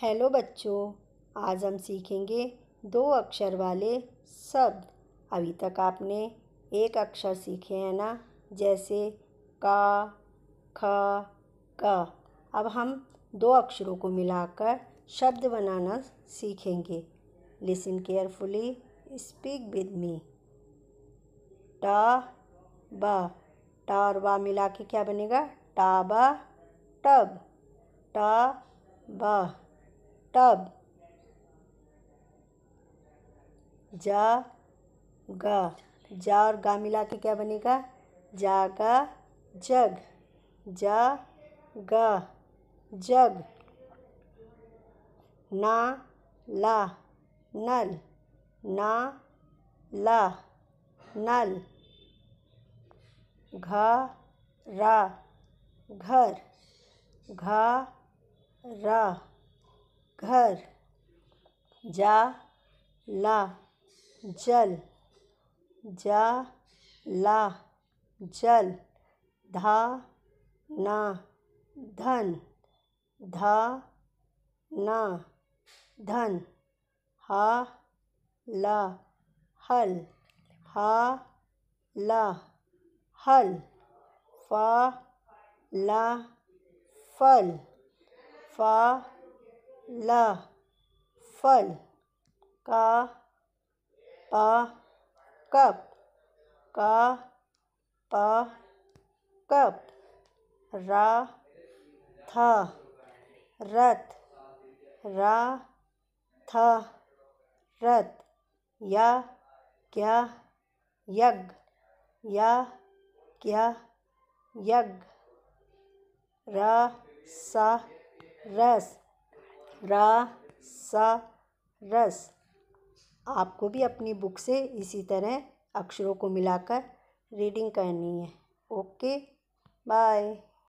hello बच्चों आज हम सीखेंगे दो अक्षर वाले शब्द अभी तक आपने एक अक्षर सीखे हैं ना जैसे का ख क अब हम दो अक्षरों को मिलाकर शब्द बनाना सीखेंगे listen carefully speak with me टा बा टा और बा मिला के क्या बनेगा टाबा टब टा बा तब जा गा जा और गा मिला के क्या बनेगा जागा जग जा गा जग ना ला नल ना ला नल घा रा घर घा रा घर जा ला जल ला जल ना धन धा ना धन हाला हल हाला हल फाला फल फा ल फल का पा कप का पा कप रा था रथ रा था रथ या क्या यज्ञ या क्या यज्ञ रा सा रस रा सा रस आपको भी अपनी बुक से इसी तरह अक्षरों को मिलाकर रीडिंग करनी है ओके बाय